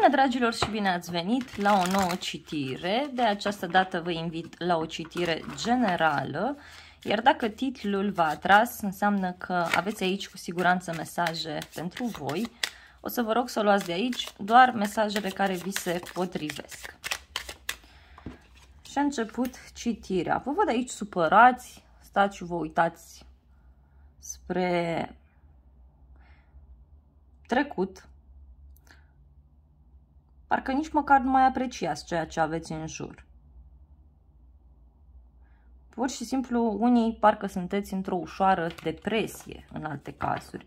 Bună dragilor și bine ați venit la o nouă citire. De această dată vă invit la o citire generală, iar dacă titlul v-a atras, înseamnă că aveți aici cu siguranță mesaje pentru voi. O să vă rog să luați de aici doar mesajele care vi se potrivesc. Și a început citirea. Vă văd aici supărați, stați și vă uitați spre trecut, Parcă nici măcar nu mai apreciați ceea ce aveți în jur. Pur și simplu, unii parcă sunteți într-o ușoară depresie în alte cazuri.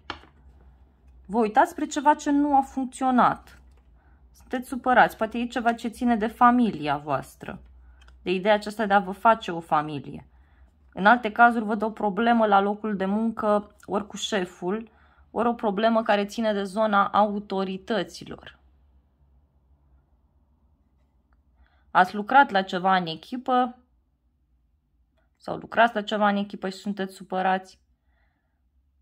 Vă uitați spre ceva ce nu a funcționat. Sunteți supărați, poate e ceva ce ține de familia voastră, de ideea aceasta de a vă face o familie. În alte cazuri văd o problemă la locul de muncă, ori cu șeful, ori o problemă care ține de zona autorităților. ați lucrat la ceva în echipă sau lucrați la ceva în echipă și sunteți supărați.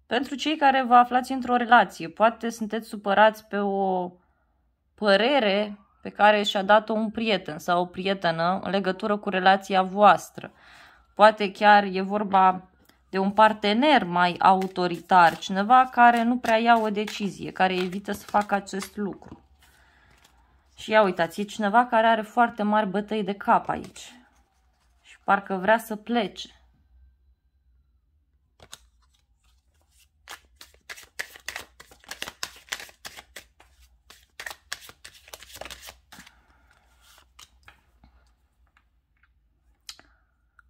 Pentru cei care vă aflați într-o relație, poate sunteți supărați pe o părere pe care și-a dat-o un prieten sau o prietenă în legătură cu relația voastră. Poate chiar e vorba de un partener mai autoritar, cineva care nu prea ia o decizie, care evită să facă acest lucru. Și ia uitați, e cineva care are foarte mari bătăi de cap aici. Și parcă vrea să plece.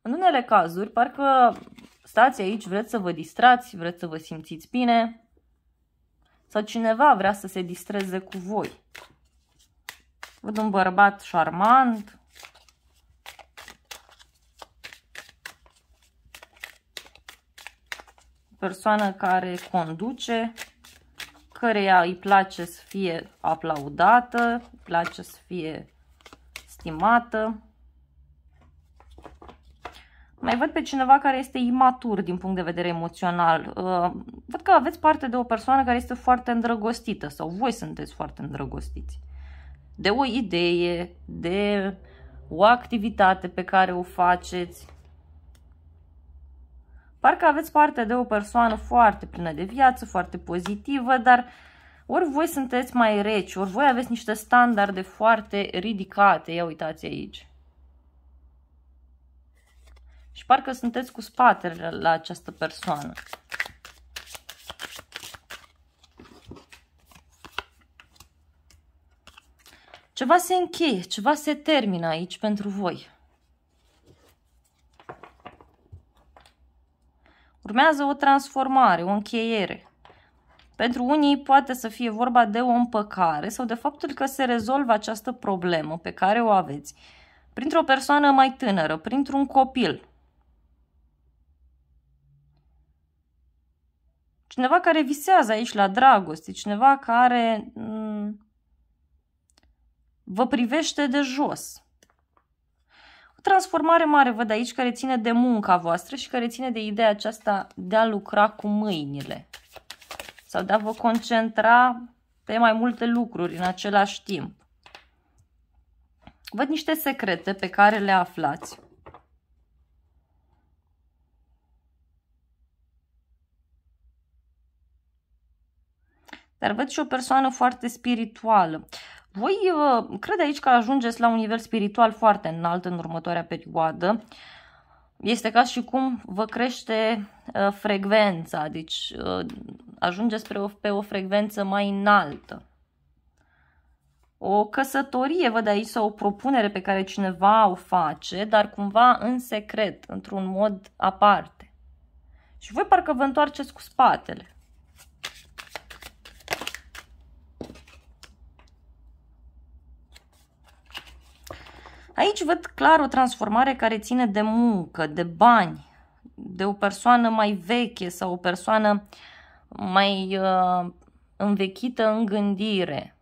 În unele cazuri, parcă stați aici, vreți să vă distrați, vreți să vă simțiți bine sau cineva vrea să se distreze cu voi. Văd un bărbat șarmant. Persoană care conduce, căreia îi place să fie aplaudată, îi place să fie stimată. Mai văd pe cineva care este imatur din punct de vedere emoțional. Uh, văd că aveți parte de o persoană care este foarte îndrăgostită sau voi sunteți foarte îndrăgostiți de o idee, de o activitate pe care o faceți. Parcă aveți parte de o persoană foarte plină de viață, foarte pozitivă, dar ori voi sunteți mai reci, ori voi aveți niște standarde foarte ridicate. Ia uitați aici. Și parcă sunteți cu spatele la această persoană. Ceva se încheie, ceva se termină aici pentru voi. Urmează o transformare, o încheiere. Pentru unii poate să fie vorba de o împăcare sau de faptul că se rezolvă această problemă pe care o aveți printr-o persoană mai tânără, printr-un copil. Cineva care visează aici la dragoste, cineva care vă privește de jos. O transformare mare văd aici care ține de munca voastră și care ține de ideea aceasta de a lucra cu mâinile sau de a vă concentra pe mai multe lucruri în același timp. Văd niște secrete pe care le aflați. Dar văd și o persoană foarte spirituală. Voi uh, cred aici că ajungeți la un nivel spiritual foarte înalt în următoarea perioadă. Este ca și cum vă crește uh, frecvența, deci uh, ajungeți pe o, pe o frecvență mai înaltă. O căsătorie, văd aici, sau o propunere pe care cineva o face, dar cumva în secret, într-un mod aparte. Și voi parcă vă întoarceți cu spatele. Aici văd clar o transformare care ține de muncă, de bani, de o persoană mai veche sau o persoană mai uh, învechită în gândire.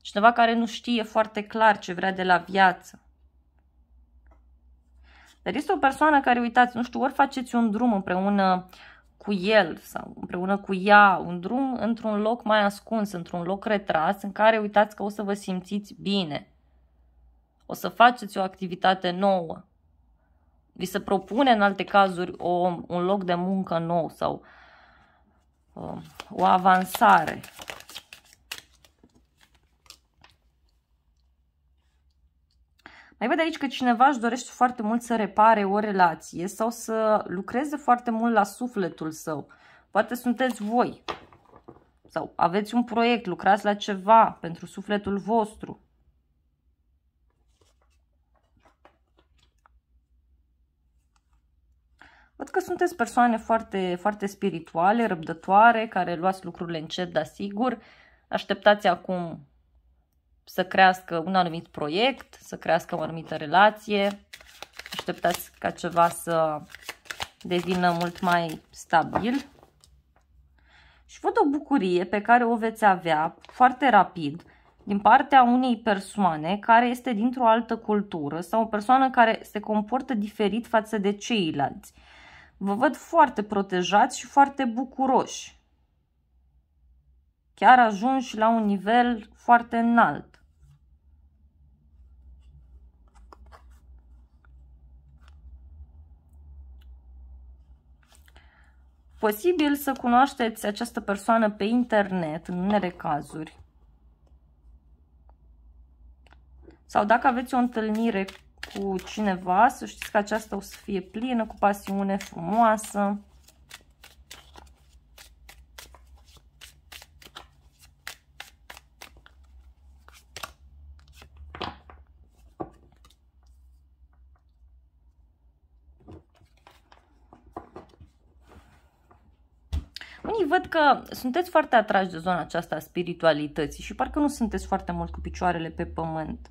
Cineva care nu știe foarte clar ce vrea de la viață. Dar este o persoană care, uitați, nu știu, ori faceți un drum împreună cu el sau împreună cu ea, un drum într-un loc mai ascuns, într-un loc retras, în care uitați că o să vă simțiți bine o să faceți o activitate nouă. Vi se propune în alte cazuri o, un loc de muncă nou sau o, um, o avansare. Mai văd aici că cineva își dorește foarte mult să repare o relație sau să lucreze foarte mult la sufletul său. Poate sunteți voi sau aveți un proiect, lucrați la ceva pentru sufletul vostru. Văd că sunteți persoane foarte, foarte spirituale, răbdătoare, care luați lucrurile încet, dar sigur. Așteptați acum să crească un anumit proiect, să crească o anumită relație. Așteptați ca ceva să devină mult mai stabil. Și văd o bucurie pe care o veți avea foarte rapid din partea unei persoane care este dintr-o altă cultură sau o persoană care se comportă diferit față de ceilalți. Vă văd foarte protejați și foarte bucuroși. Chiar ajungi la un nivel foarte înalt. Posibil să cunoașteți această persoană pe internet, în unele cazuri. Sau dacă aveți o întâlnire cu cineva, să știți că aceasta o să fie plină, cu pasiune frumoasă. Unii văd că sunteți foarte atrași de zona aceasta a spiritualității și parcă nu sunteți foarte mult cu picioarele pe pământ.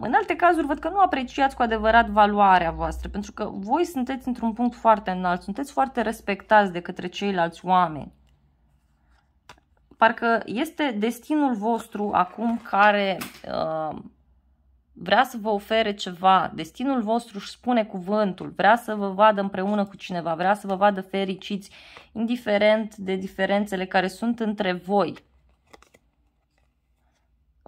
În alte cazuri văd că nu apreciați cu adevărat valoarea voastră, pentru că voi sunteți într-un punct foarte înalt, sunteți foarte respectați de către ceilalți oameni. Parcă este destinul vostru acum care uh, vrea să vă ofere ceva, destinul vostru își spune cuvântul, vrea să vă vadă împreună cu cineva, vrea să vă vadă fericiți, indiferent de diferențele care sunt între voi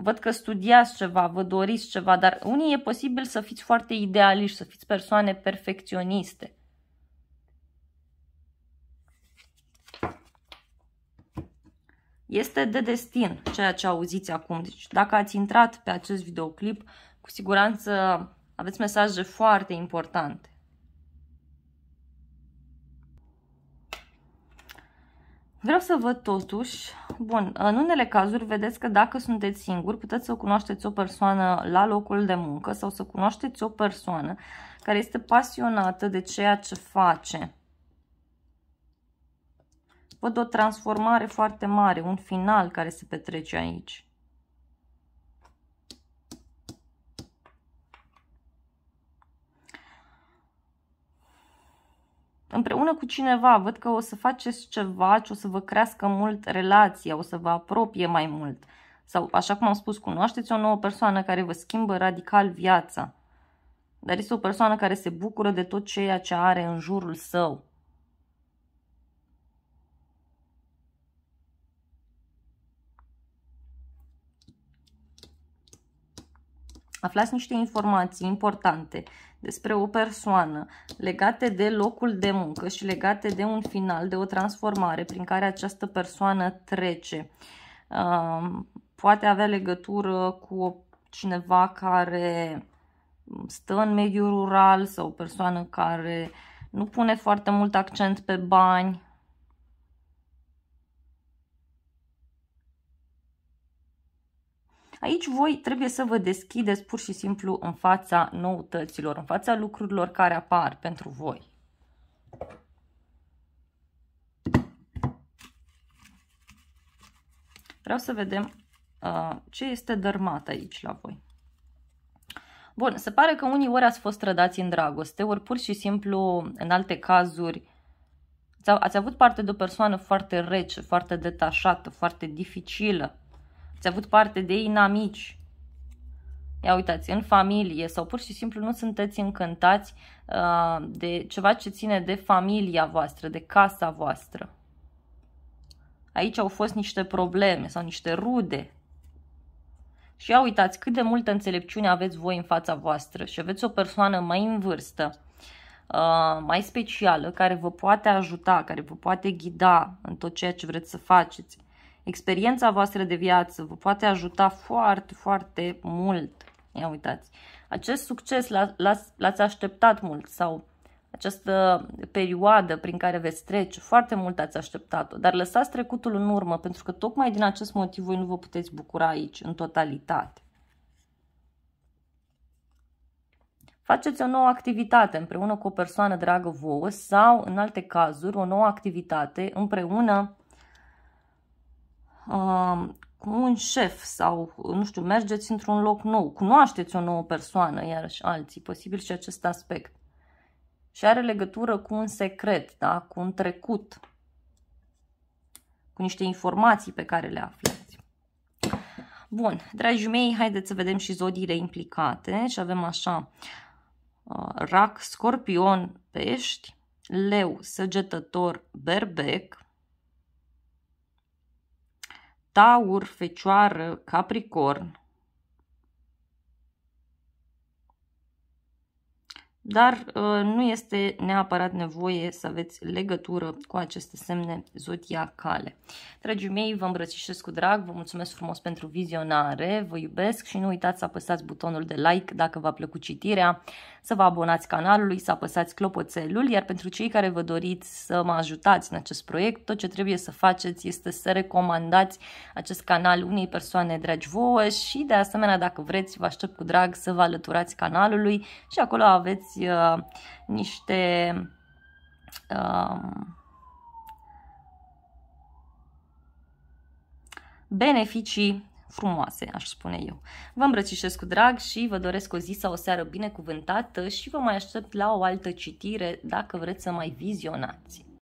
văd că studiați ceva, vă doriți ceva, dar unii e posibil să fiți foarte idealiști, să fiți persoane perfecționiste. Este de destin ceea ce auziți acum. Deci dacă ați intrat pe acest videoclip, cu siguranță aveți mesaje foarte importante. Vreau să văd totuși, bun, în unele cazuri vedeți că dacă sunteți singuri puteți să cunoașteți o persoană la locul de muncă sau să cunoașteți o persoană care este pasionată de ceea ce face. Văd o transformare foarte mare, un final care se petrece aici. împreună cu cineva, văd că o să faceți ceva ce o să vă crească mult relația, o să vă apropie mai mult. Sau, așa cum am spus, cunoașteți o nouă persoană care vă schimbă radical viața. Dar este o persoană care se bucură de tot ceea ce are în jurul său. aflați niște informații importante despre o persoană legate de locul de muncă și legate de un final, de o transformare prin care această persoană trece. Um, poate avea legătură cu cineva care um, stă în mediul rural sau o persoană care nu pune foarte mult accent pe bani, Aici voi trebuie să vă deschideți pur și simplu în fața noutăților, în fața lucrurilor care apar pentru voi. Vreau să vedem uh, ce este dărmat aici la voi. Bun, se pare că unii ori ați fost trădați în dragoste, ori pur și simplu, în alte cazuri, ați avut parte de o persoană foarte rece, foarte detașată, foarte dificilă, ați avut parte de inamici, Ia uitați, în familie sau pur și simplu nu sunteți încântați uh, de ceva ce ține de familia voastră, de casa voastră. Aici au fost niște probleme sau niște rude. Și ia uitați cât de multă înțelepciune aveți voi în fața voastră și aveți o persoană mai în vârstă, uh, mai specială, care vă poate ajuta, care vă poate ghida în tot ceea ce vreți să faceți Experiența voastră de viață vă poate ajuta foarte, foarte mult. Ia uitați, acest succes l-ați așteptat mult sau această perioadă prin care veți trece, foarte mult ați așteptat-o, dar lăsați trecutul în urmă, pentru că tocmai din acest motiv voi nu vă puteți bucura aici, în totalitate. Faceți o nouă activitate împreună cu o persoană dragă vouă sau, în alte cazuri, o nouă activitate împreună cu un șef sau, nu știu, mergeți într-un loc nou, cunoașteți o nouă persoană, iarăși alții, posibil și acest aspect. Și are legătură cu un secret, da? cu un trecut, cu niște informații pe care le aflați. Bun, dragii mei, haideți să vedem și zodiile implicate și avem așa, uh, rac, scorpion, pești, leu, săgetător, berbec, Taur, Fecioară, Capricorn. Dar ă, nu este neapărat nevoie să aveți legătură cu aceste semne zodiacale. Dragii mei, vă îmbrățișez cu drag, vă mulțumesc frumos pentru vizionare, vă iubesc și nu uitați să apăsați butonul de like dacă v-a plăcut citirea, să vă abonați canalului, să apăsați clopoțelul, iar pentru cei care vă doriți să mă ajutați în acest proiect, tot ce trebuie să faceți este să recomandați acest canal unei persoane dragi vouă și de asemenea, dacă vreți, vă aștept cu drag să vă alăturați canalului și acolo aveți uh, niște... Uh, beneficii frumoase, aș spune eu. Vă îmbrățișez cu drag și vă doresc o zi sau o seară binecuvântată și vă mai aștept la o altă citire dacă vreți să mai vizionați.